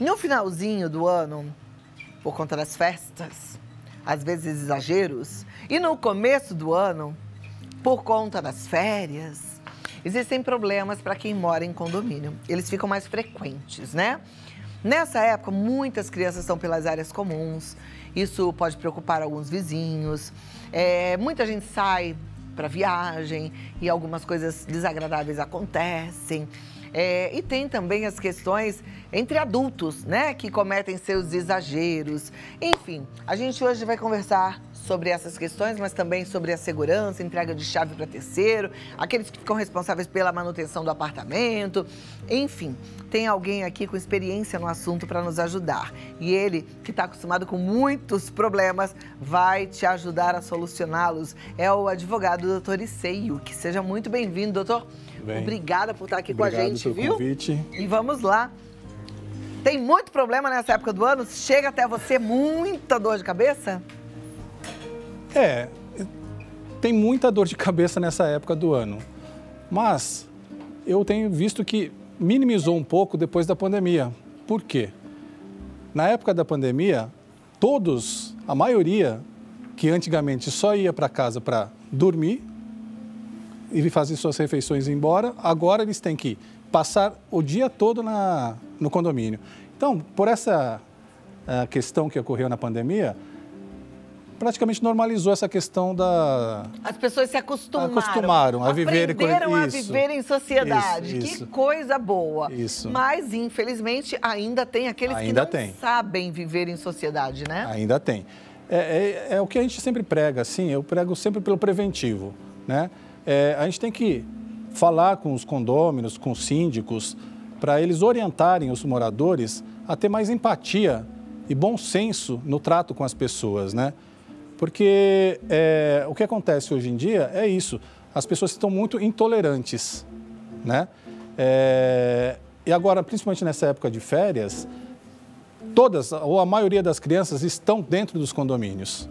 No finalzinho do ano, por conta das festas, às vezes exageros, e no começo do ano, por conta das férias, existem problemas para quem mora em condomínio. Eles ficam mais frequentes, né? Nessa época, muitas crianças estão pelas áreas comuns. Isso pode preocupar alguns vizinhos. É, muita gente sai para viagem e algumas coisas desagradáveis acontecem. É, e tem também as questões entre adultos, né? Que cometem seus exageros. Enfim, a gente hoje vai conversar sobre essas questões, mas também sobre a segurança, entrega de chave para terceiro, aqueles que ficam responsáveis pela manutenção do apartamento. Enfim, tem alguém aqui com experiência no assunto para nos ajudar. E ele, que está acostumado com muitos problemas, vai te ajudar a solucioná-los. É o advogado doutor Issei Que Seja muito bem-vindo, doutor. Bem, Obrigada por estar aqui com a gente, pelo viu? Convite. E vamos lá. Tem muito problema nessa época do ano? Chega até você muita dor de cabeça? É, tem muita dor de cabeça nessa época do ano. Mas eu tenho visto que minimizou um pouco depois da pandemia. Por quê? Na época da pandemia, todos, a maioria que antigamente só ia para casa para dormir, e fazer suas refeições e ir embora. Agora eles têm que passar o dia todo na, no condomínio. Então, por essa eh, questão que ocorreu na pandemia, praticamente normalizou essa questão da. As pessoas se acostumaram. Acostumaram a viver Aprenderam em... a viver em sociedade. Isso, isso. Que coisa boa. Isso. Mas, infelizmente, ainda tem aqueles ainda que não tem. sabem viver em sociedade, né? Ainda tem. É, é, é o que a gente sempre prega, assim, eu prego sempre pelo preventivo, né? é, a gente tem que falar com os condôminos, com os síndicos, para eles orientarem os moradores a ter mais empatia e bom senso no trato com as pessoas, né? Porque é, o que acontece hoje em dia é isso, as pessoas estão muito intolerantes, né? É, e agora, principalmente nessa época de férias, todas ou a maioria das crianças estão dentro dos condomínios.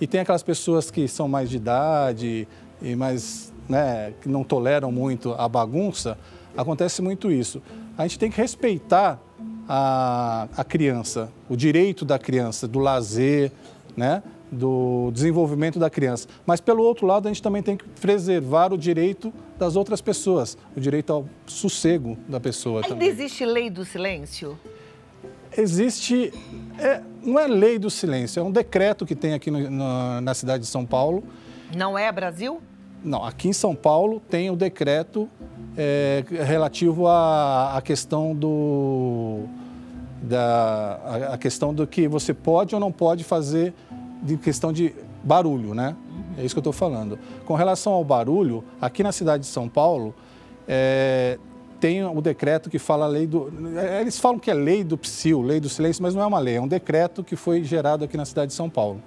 E tem aquelas pessoas que são mais de idade, e mas né, que não toleram muito a bagunça, acontece muito isso. A gente tem que respeitar a, a criança, o direito da criança, do lazer, né, do desenvolvimento da criança. Mas, pelo outro lado, a gente também tem que preservar o direito das outras pessoas, o direito ao sossego da pessoa. Ainda também. existe lei do silêncio? Existe. É, não é lei do silêncio, é um decreto que tem aqui no, no, na cidade de São Paulo. Não é Brasil? Não, aqui em São Paulo tem o decreto é, relativo à, à, questão do da a, a, questão do que você pode ou não pode fazer de questão de barulho, né? É isso que eu estou falando. Com relação ao barulho, aqui na cidade de São Paulo é, tem o decreto que fala a lei do. Eles falam que é lei do psil, lei do silêncio, mas não é uma lei, é um decreto que foi gerado aqui na cidade de São Paulo.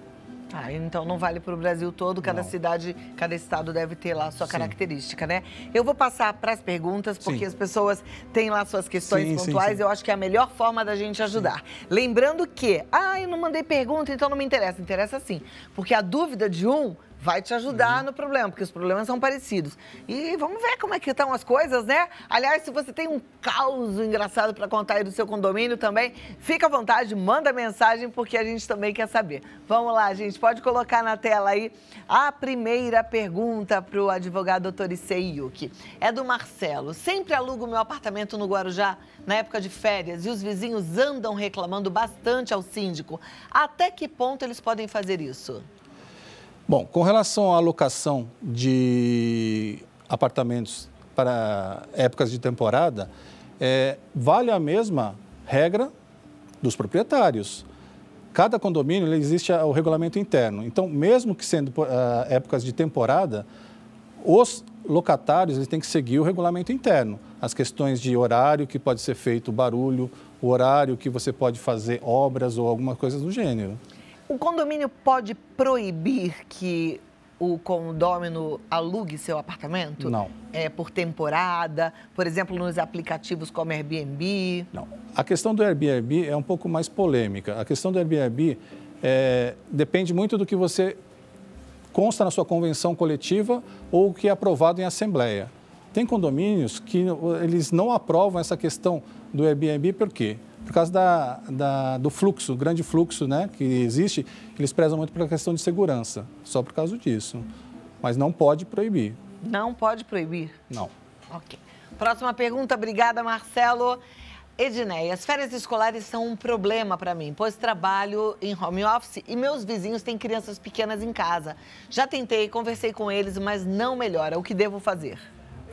Ah, então não vale para o Brasil todo, cada não. cidade, cada estado deve ter lá a sua sim. característica, né? Eu vou passar para as perguntas, porque sim. as pessoas têm lá suas questões sim, pontuais, eu acho que é a melhor forma da gente ajudar. Lembrando que, ah, eu não mandei pergunta, então não me interessa. Interessa sim, porque a dúvida de um vai te ajudar uhum. no problema, porque os problemas são parecidos. E vamos ver como é que estão as coisas, né? Aliás, se você tem um caos engraçado para contar aí do seu condomínio também, fica à vontade, manda mensagem, porque a gente também quer saber. Vamos lá, gente, pode colocar na tela aí a primeira pergunta para o advogado doutor Issei Yuki. É do Marcelo. Sempre alugo meu apartamento no Guarujá na época de férias e os vizinhos andam reclamando bastante ao síndico. Até que ponto eles podem fazer isso? Bom, com relação à alocação de apartamentos para épocas de temporada, é, vale a mesma regra dos proprietários. Cada condomínio existe o regulamento interno. Então, mesmo que sendo uh, épocas de temporada, os locatários eles têm que seguir o regulamento interno. As questões de horário que pode ser feito barulho, o horário que você pode fazer obras ou alguma coisa do gênero. O condomínio pode proibir que o condômino alugue seu apartamento? Não. É por temporada, por exemplo, nos aplicativos como Airbnb? Não. A questão do Airbnb é um pouco mais polêmica. A questão do Airbnb é, depende muito do que você consta na sua convenção coletiva ou que é aprovado em assembleia. Tem condomínios que eles não aprovam essa questão do Airbnb por quê? por causa da, da, do fluxo, grande fluxo né, que existe, eles prezam muito pela questão de segurança, só por causa disso. Mas não pode proibir. Não pode proibir? Não. Ok. Próxima pergunta, obrigada, Marcelo. Edneia, as férias escolares são um problema para mim, pois trabalho em home office e meus vizinhos têm crianças pequenas em casa. Já tentei, conversei com eles, mas não melhora. O que devo fazer?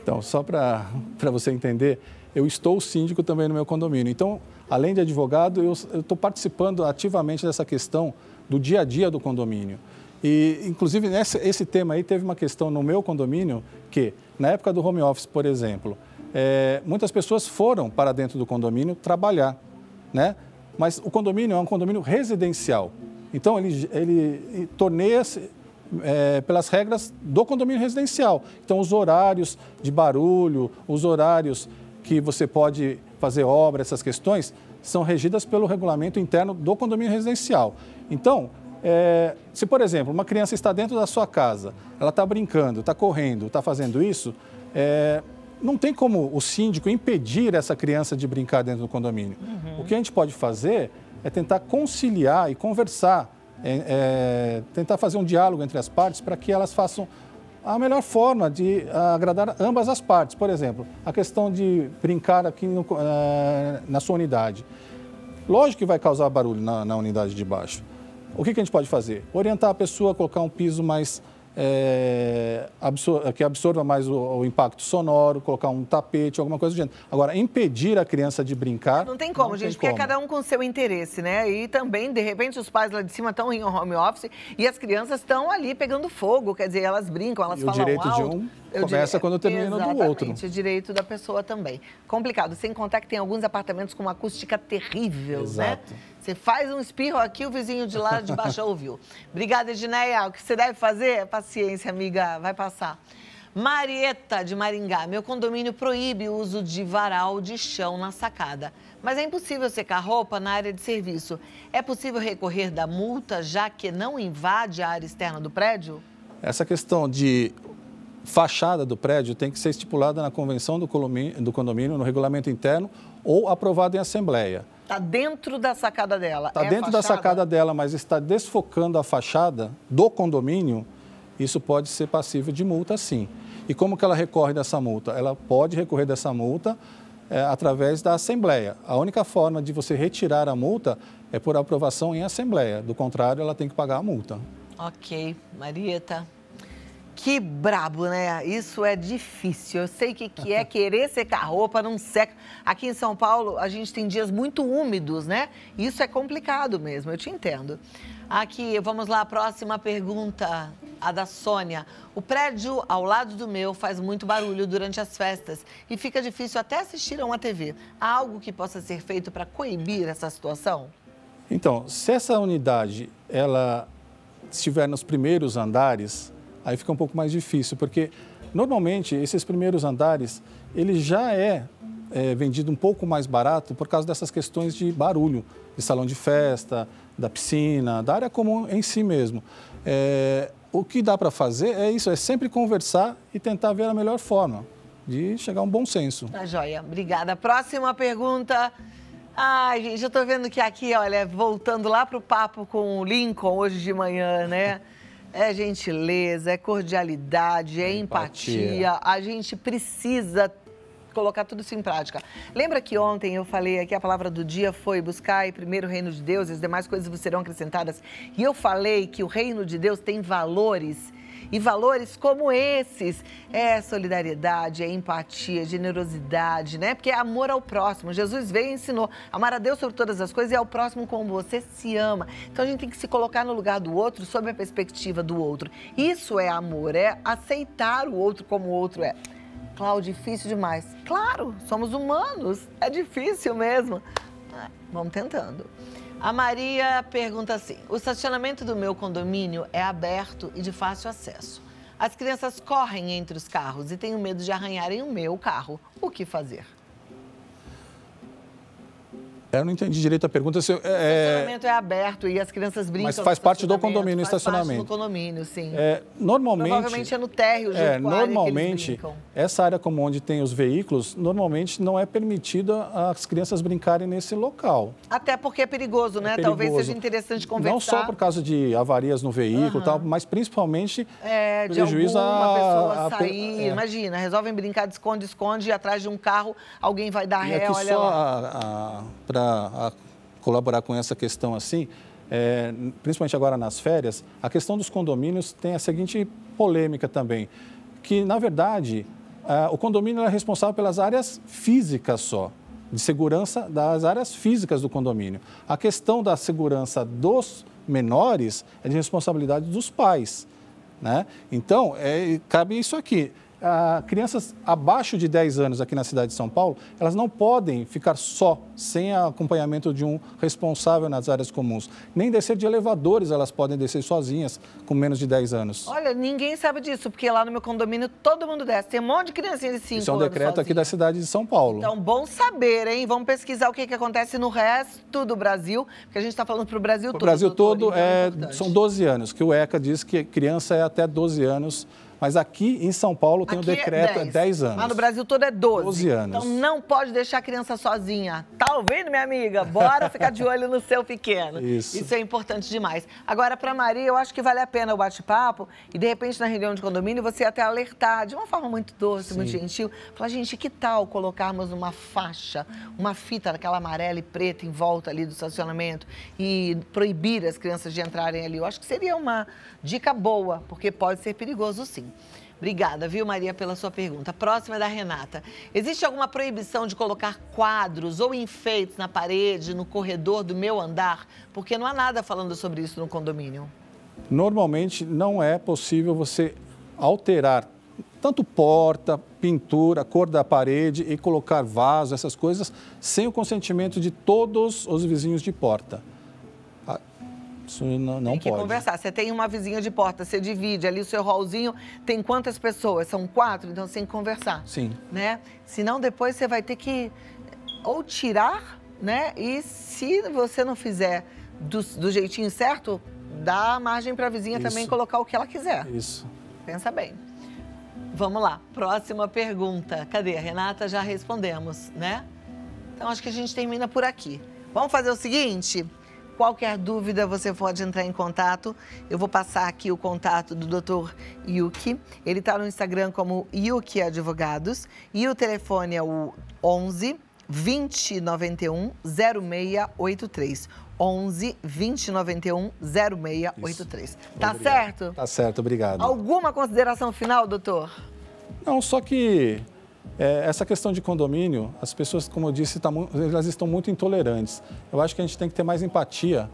Então, só para você entender, eu estou síndico também no meu condomínio. Então, além de advogado, eu estou participando ativamente dessa questão do dia a dia do condomínio. E, inclusive, nesse, esse tema aí teve uma questão no meu condomínio que, na época do home office, por exemplo, é, muitas pessoas foram para dentro do condomínio trabalhar, né? Mas o condomínio é um condomínio residencial. Então, ele, ele torneia-se é, pelas regras do condomínio residencial. Então, os horários de barulho, os horários que você pode fazer obra, essas questões, são regidas pelo regulamento interno do condomínio residencial. Então, é, se, por exemplo, uma criança está dentro da sua casa, ela está brincando, está correndo, está fazendo isso, é, não tem como o síndico impedir essa criança de brincar dentro do condomínio. Uhum. O que a gente pode fazer é tentar conciliar e conversar, é, é tentar fazer um diálogo entre as partes para que elas façam a melhor forma de ah, agradar ambas as partes. Por exemplo, a questão de brincar aqui no, eh, na sua unidade. Lógico que vai causar barulho na, na unidade de baixo. O que, que a gente pode fazer? Orientar a pessoa a colocar um piso mais é, absor que absorva mais o, o, impacto sonoro, colocar um tapete, alguma coisa do gênero. Agora, impedir a criança de brincar. Não tem como, não gente, tem porque é como. é cada um com seu interesse, né? E também, de repente, os pais lá de cima estão em home office e as crianças estão ali pegando fogo. Quer dizer, elas brincam, elas e falam. O direito alto. de um começa quando termina do outro. o direito da pessoa também. Complicado, sem contar que tem alguns apartamentos com uma acústica terrível, né? Exato. né? Você faz um espirro aqui, o vizinho de lá de baixo ouviu. Obrigada, Edneia. O que você deve fazer? Paciência, amiga, vai passar. Marieta de Maringá. Meu condomínio proíbe o uso de varal de chão na sacada. Mas é impossível secar roupa na área de serviço. É possível recorrer da multa, já que não invade a área externa do prédio? Essa questão de fachada do prédio tem que ser estipulada na convenção do condomínio, do condomínio no regulamento interno ou aprovada em assembleia. Está dentro da sacada dela. Está é dentro da sacada dela, mas está desfocando a fachada do condomínio, isso pode ser passível de multa, sim. E como que ela recorre dessa multa? Ela pode recorrer dessa multa é, através da Assembleia. A única forma de você retirar a multa é por aprovação em Assembleia. Do contrário, ela tem que pagar a multa. Ok. Marieta, que brabo, né? Isso é difícil. Eu sei o que, que é querer secar roupa, não seca. Aqui em São Paulo, a gente tem dias muito úmidos, né? Isso é complicado mesmo, eu te entendo. Aqui, vamos lá, próxima pergunta, a da Sônia. O prédio ao lado do meu faz muito barulho durante as festas e fica difícil até assistir a uma TV. Há algo que possa ser feito para coibir essa situação? Então, se essa unidade ela estiver nos primeiros andares, Aí fica um pouco mais difícil, porque normalmente esses primeiros andares, ele já é, é vendido um pouco mais barato por causa dessas questões de barulho, de salão de festa, da piscina, da área comum em si mesmo. É, o que dá para fazer é isso, é sempre conversar e tentar ver a melhor forma de chegar a um bom senso. Tá joia, obrigada. Próxima pergunta. Ai, gente, eu tô vendo que aqui, olha, voltando lá pro papo com o Lincoln hoje de manhã, né? É gentileza, é cordialidade, é empatia. empatia. A gente precisa colocar tudo isso em prática. Lembra que ontem eu falei aqui a palavra do dia foi buscar primeiro o reino de Deus e as demais coisas serão acrescentadas? E eu falei que o reino de Deus tem valores e valores como esses é solidariedade, é empatia, generosidade, né? Porque é amor ao próximo. Jesus veio e ensinou: amar a Deus sobre todas as coisas e ao próximo como você se ama. Então a gente tem que se colocar no lugar do outro, sob a perspectiva do outro. Isso é amor, é aceitar o outro como o outro é. Cláudio, difícil demais. Claro, somos humanos, é difícil mesmo. Vamos tentando. A Maria pergunta assim: o estacionamento do meu condomínio é aberto e de fácil acesso. As crianças correm entre os carros e tenho medo de arranharem o meu carro. O que fazer? É, eu não entendi direito a pergunta. Se, eu, é... O é, estacionamento é aberto e as crianças brincam. Mas faz parte do condomínio, faz estacionamento. Parte do condomínio, sim. É, normalmente. Provavelmente é no térreo. Junto é, normalmente essa área como onde tem os veículos, normalmente não é permitida as crianças brincarem nesse local. Até porque é perigoso, é né? É perigoso. Talvez seja interessante conversar. Não só por causa de avarias no veículo, uhum. tal, mas principalmente é, de prejuízo a. uma pessoa a... sair. É. Imagina, resolvem brincar de esconde, esconde e atrás de um carro alguém vai dar ré, olha só lá. A, a ajudar a colaborar com essa questão assim, é, principalmente agora nas férias, a questão dos condomínios tem a seguinte polêmica também, que na verdade é, o condomínio é responsável pelas áreas físicas só, de segurança das áreas físicas do condomínio. A questão da segurança dos menores é de responsabilidade dos pais. Né? Então, é, cabe isso aqui ah, crianças abaixo de 10 anos aqui na cidade de São Paulo, elas não podem ficar só, sem acompanhamento de um responsável nas áreas comuns. Nem descer de elevadores elas podem descer sozinhas, com menos de 10 anos. Olha, ninguém sabe disso, porque lá no meu condomínio todo mundo desce. Tem um monte de criancinha de 5 Isso é um decreto sozinha. aqui da cidade de São Paulo. Então, bom saber, hein? Vamos pesquisar o que, que acontece no resto do Brasil, porque a gente está falando para o Brasil todo. O Brasil todo, doutor, todo então é, é são 12 anos, que o ECA diz que criança é até 12 anos mas aqui em São Paulo tem o um é decreto é 10. 10 anos. Mas no Brasil todo é 12. 12 anos. Então não pode deixar a criança sozinha. Tá ouvindo, minha amiga? Bora ficar de olho no seu pequeno. Isso. Isso é importante demais. Agora, para Maria, eu acho que vale a pena o bate-papo e, de repente, na reunião de condomínio, você até alertar de uma forma muito doce, Sim. muito gentil. Falar, gente, que tal colocarmos uma faixa, uma fita daquela amarela e preta em volta ali do estacionamento e proibir as crianças de entrarem ali? Eu acho que seria uma dica boa, porque pode ser perigoso sim. Obrigada, viu, Maria, pela sua pergunta. A próxima é da Renata. Existe alguma proibição de colocar quadros ou enfeites na parede, no corredor do meu andar? Porque não há nada falando sobre isso no condomínio. Normalmente não é possível você alterar tanto porta, pintura, cor da parede e colocar vaso, essas coisas, sem o consentimento de todos os vizinhos de porta. Isso não, não tem que pode. conversar. Você tem uma vizinha de porta, você divide ali o seu rolzinho. tem quantas pessoas? São quatro, então você tem que conversar. Sim. Né? Senão depois você vai ter que ou tirar, né? E se você não fizer do, do jeitinho certo, dá margem para a vizinha Isso. também colocar o que ela quiser. Isso. Pensa bem. Vamos lá, próxima pergunta. Cadê? A Renata já respondemos, né? Então acho que a gente termina por aqui. Vamos fazer o seguinte? Qualquer dúvida, você pode entrar em contato. Eu vou passar aqui o contato do Dr. Yuki. Ele está no Instagram como Yuki Advogados. E o telefone é o 11 2091 0683. 11 2091 0683. Isso. Tá obrigado. certo? Tá certo, obrigado. Alguma consideração final, doutor? Não, só que é, essa questão de condomínio, as pessoas, como eu disse, tá, elas estão muito intolerantes. Eu acho que a gente tem que ter mais empatia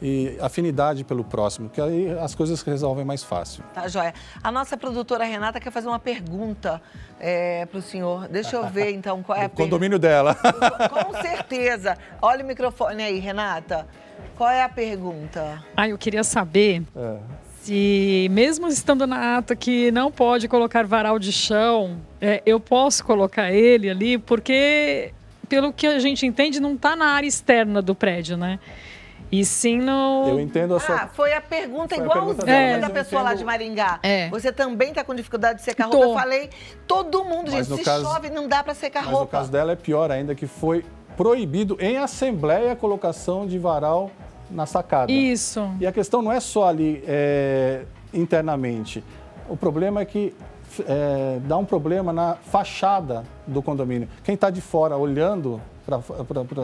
e afinidade pelo próximo, que aí as coisas se resolvem mais fácil. Tá, joia. A nossa produtora Renata quer fazer uma pergunta é, para o senhor. Deixa eu ver, então, qual é a... O condomínio dela. Com certeza. Olha o microfone aí, Renata. Qual é a pergunta? Ah, eu queria saber... É se mesmo estando na ata que não pode colocar varal de chão, é, eu posso colocar ele ali, porque pelo que a gente entende, não está na área externa do prédio, né? E sim no. Eu entendo a sua. Ah, foi a pergunta igual é. da pessoa entendo... lá de Maringá. É. Você também está com dificuldade de secar Tô. roupa? Eu falei, todo mundo, mas gente, se caso... chove, não dá para secar mas roupa. No caso dela é pior ainda, que foi proibido em assembleia a colocação de varal na sacada. Isso. E a questão não é só ali é, internamente. O problema é que é, dá um problema na fachada do condomínio. Quem está de fora olhando para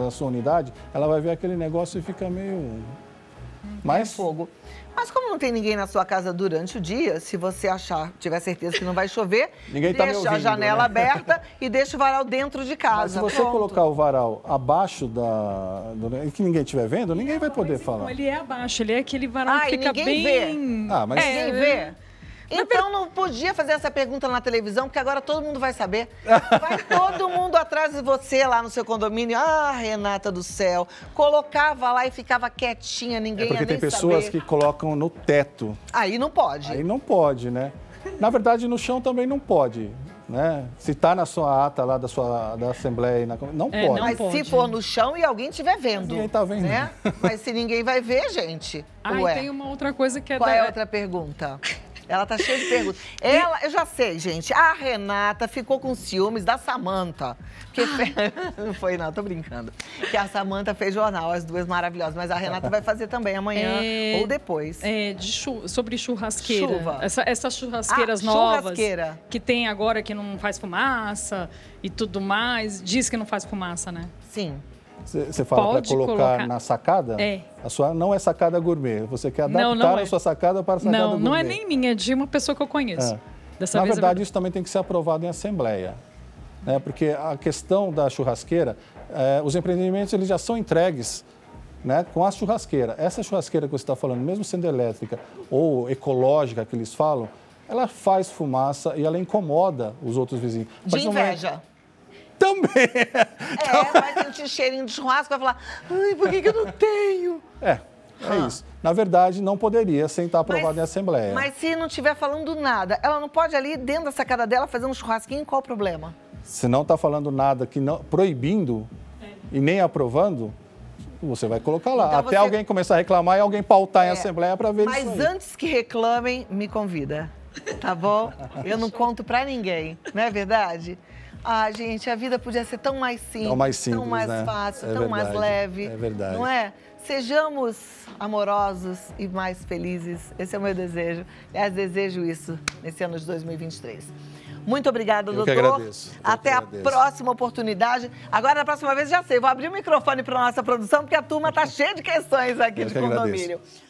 a sua unidade, ela vai ver aquele negócio e fica meio mas... fogo. Mas como não tem ninguém na sua casa durante o dia, se você achar, tiver certeza que não vai chover, ninguém tá deixa tá ouvindo, a janela né? aberta e deixa o varal dentro de casa. Mas se você Pronto. colocar o varal abaixo da. Do, que ninguém estiver vendo, ninguém vai poder falar. Não, ele é abaixo, ele é aquele varal ah, que fica bem. Vê. Ah, mas. É, ninguém vê. Então, então não podia fazer essa pergunta na televisão, porque agora todo mundo vai saber. Vai todo mundo atrás de você lá no seu condomínio. Ah, Renata do céu. Colocava lá e ficava quietinha, ninguém é porque tem pessoas saber. que colocam no teto. Aí não pode. Aí não pode, né? Na verdade, no chão também não pode. Né? Se tá na sua ata lá da sua da assembleia, na... não é, pode. Não mas pode. se for no chão e alguém estiver vendo. Ninguém tá vendo. Né? Mas se ninguém vai ver, gente. Ah, e tem uma outra coisa que é Qual da... é a outra pergunta? Ela tá cheia de perguntas. Ela, eu já sei, gente. A Renata ficou com ciúmes da Samanta. Porque ah. foi, não, tô brincando. Que a Samanta fez jornal, as duas maravilhosas. Mas a Renata vai fazer também amanhã é, ou depois. É, de chu sobre churrasqueira. Chuva. Essa, essas churrasqueiras ah, novas. Churrasqueira. Que tem agora que não faz fumaça e tudo mais. Diz que não faz fumaça, né? Sim. Você fala para colocar, colocar, na sacada? É. A sua não é sacada gourmet. Você quer adaptar não, não é. a sua sacada para a sacada não, gourmet. Não, não é nem minha, é de uma pessoa que eu conheço. É. Dessa na verdade, eu... isso também tem que ser aprovado em assembleia. Né? Porque a questão da churrasqueira, eh, os empreendimentos eles já são entregues né, com a churrasqueira. Essa churrasqueira que você está falando, mesmo sendo elétrica ou ecológica que eles falam, ela faz fumaça e ela incomoda os outros vizinhos. De Mas é inveja. Também. É, vai sentir cheirinho de churrasco, vai falar, ai, por que, que eu não tenho? É, é ah. isso. Na verdade, não poderia sem estar aprovado mas, em Assembleia. Mas se não estiver falando nada, ela não pode ali dentro da sacada dela fazer um churrasquinho, qual o problema? Se não está falando nada que não proibindo é. e nem aprovando, você vai colocar lá. Então Até você... alguém começar a reclamar e alguém pautar é. em Assembleia para ver mas isso. Mas antes que reclamem, me convida. Tá bom? Eu não conto para ninguém, não é verdade? Ah, gente, a vida podia ser tão mais simples, tão mais, simples, tão mais né? fácil, é tão verdade, mais leve. É verdade. Não é? Sejamos amorosos e mais felizes. Esse é o meu desejo. Aliás, desejo isso nesse ano de 2023. Muito obrigada, doutor. Que agradeço, Até que agradeço. a próxima oportunidade. Agora, na próxima vez, já sei, vou abrir o microfone para a nossa produção, porque a turma está cheia de questões aqui eu de condomínio. Agradeço.